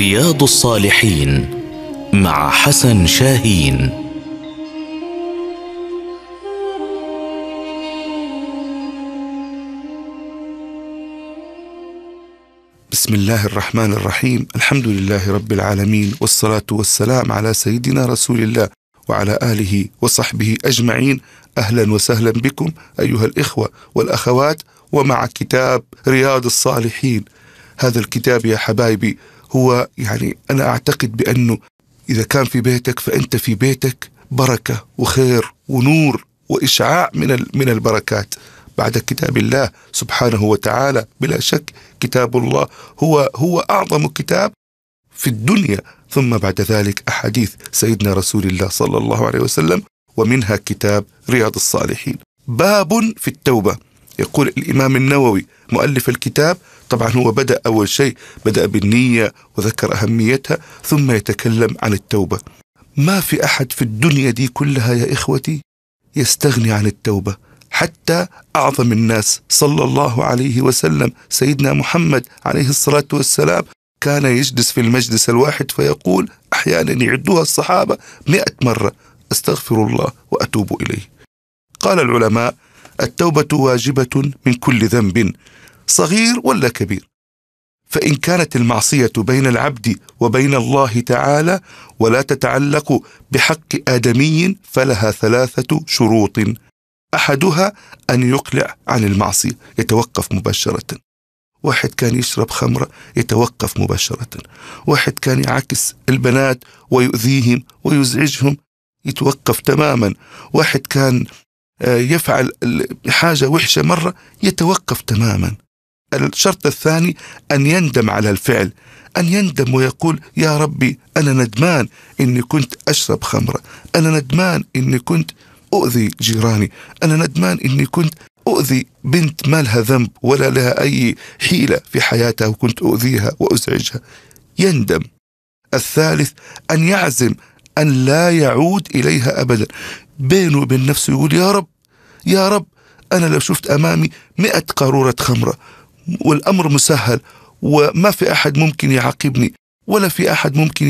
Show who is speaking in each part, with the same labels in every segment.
Speaker 1: رياض الصالحين مع حسن شاهين بسم الله الرحمن الرحيم الحمد لله رب العالمين والصلاه والسلام على سيدنا رسول الله وعلى اله وصحبه اجمعين اهلا وسهلا بكم ايها الاخوه والاخوات ومع كتاب رياض الصالحين هذا الكتاب يا حبايبي هو يعني أنا أعتقد بأنه إذا كان في بيتك فأنت في بيتك بركة وخير ونور وإشعاع من من البركات بعد كتاب الله سبحانه وتعالى بلا شك كتاب الله هو هو أعظم كتاب في الدنيا ثم بعد ذلك أحاديث سيدنا رسول الله صلى الله عليه وسلم ومنها كتاب رياض الصالحين باب في التوبة يقول الإمام النووي مؤلف الكتاب طبعا هو بدأ أول شيء بدأ بالنية وذكر أهميتها ثم يتكلم عن التوبة ما في أحد في الدنيا دي كلها يا إخوتي يستغني عن التوبة حتى أعظم الناس صلى الله عليه وسلم سيدنا محمد عليه الصلاة والسلام كان يجلس في المجلس الواحد فيقول أحيانا يعدوها الصحابة مئة مرة أستغفر الله وأتوب إليه قال العلماء التوبه واجبه من كل ذنب صغير ولا كبير فان كانت المعصيه بين العبد وبين الله تعالى ولا تتعلق بحق ادمي فلها ثلاثه شروط احدها ان يقلع عن المعصيه يتوقف مباشره واحد كان يشرب خمره يتوقف مباشره واحد كان يعكس البنات ويؤذيهم ويزعجهم يتوقف تماما واحد كان آه، يفعل حاجة وحشة مرة يتوقف تماما الشرط الثاني أن يندم على الفعل أن يندم ويقول يا ربي أنا ندمان إني كنت أشرب خمرة أنا ندمان إني كنت أؤذي جيراني أنا ندمان إني كنت أؤذي بنت ما لها ذنب ولا لها أي حيلة في حياتها وكنت أؤذيها وأزعجها يندم الثالث أن يعزم أن لا يعود إليها أبدا بينه وبين نفسه يقول يا رب يا رب أنا لو شفت أمامي مئة قارورة خمرة والأمر مسهل وما في أحد ممكن يعاقبني ولا في أحد ممكن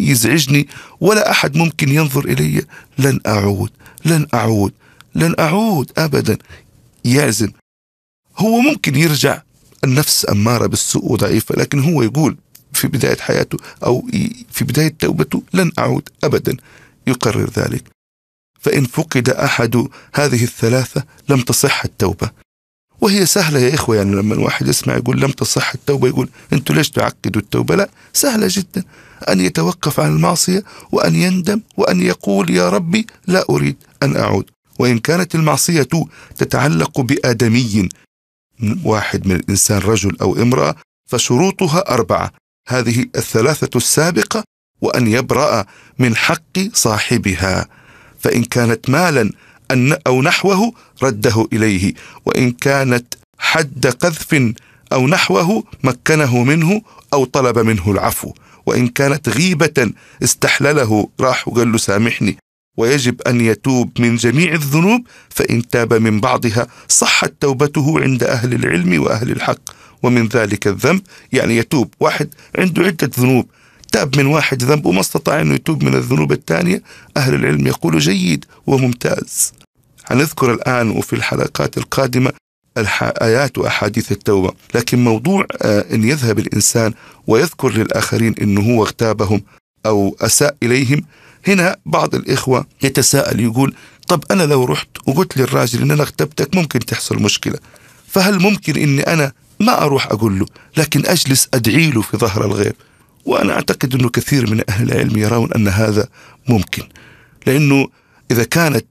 Speaker 1: يزعجني ولا أحد ممكن ينظر إلي لن أعود لن أعود لن أعود أبدا يعزم هو ممكن يرجع النفس أمارة بالسوء وضعيفة لكن هو يقول في بداية حياته أو في بداية توبته لن أعود أبدا يقرر ذلك فإن فقد أحد هذه الثلاثة لم تصح التوبة وهي سهلة يا إخوة يعني لما الواحد يسمع يقول لم تصح التوبة يقول أنتوا ليش تعقدوا التوبة لا سهلة جدا أن يتوقف عن المعصية وأن يندم وأن يقول يا ربي لا أريد أن أعود وإن كانت المعصية تتعلق بآدمي واحد من الإنسان رجل أو امرأة فشروطها أربعة هذه الثلاثة السابقة وأن يبرأ من حق صاحبها فإن كانت مالا أو نحوه رده إليه وإن كانت حد قذف أو نحوه مكنه منه أو طلب منه العفو وإن كانت غيبة استحلله راح وقال له سامحني ويجب أن يتوب من جميع الذنوب فإن تاب من بعضها صحت توبته عند أهل العلم وأهل الحق ومن ذلك الذنب يعني يتوب واحد عنده عدة ذنوب تاب من واحد ذنب وما استطاع أن يتوب من الذنوب الثانية أهل العلم يقولوا جيد وممتاز هنذكر الآن وفي الحلقات القادمة آيات وأحاديث التوبة لكن موضوع آه، أن يذهب الإنسان ويذكر للآخرين أنه هو اغتابهم أو أساء إليهم هنا بعض الإخوة يتساءل يقول طب أنا لو رحت وقلت للراجل أن أنا اغتبتك ممكن تحصل مشكلة فهل ممكن أني أنا ما أروح أقول له لكن أجلس أدعي له في ظهر الغيب وأنا أعتقد أنه كثير من أهل العلم يرون أن هذا ممكن لأنه إذا كانت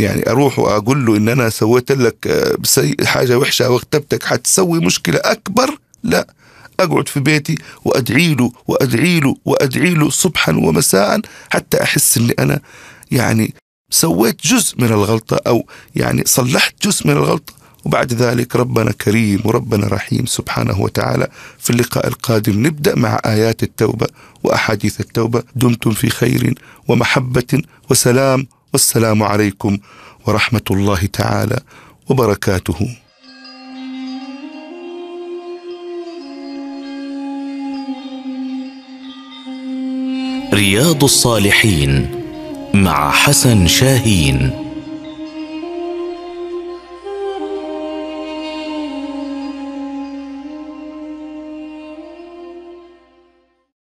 Speaker 1: يعني اروح واقول له ان انا سويت لك آه، حاجه وحشه واغتبتك حتسوي مشكله اكبر لا اقعد في بيتي وادعي له وادعي له وادعي له صبحا ومساء حتى احس اني انا يعني سويت جزء من الغلطه او يعني صلحت جزء من الغلطه وبعد ذلك ربنا كريم وربنا رحيم سبحانه وتعالى في اللقاء القادم نبدأ مع آيات التوبة وأحاديث التوبة دمتم في خير ومحبة وسلام والسلام عليكم ورحمة الله تعالى وبركاته رياض الصالحين مع حسن شاهين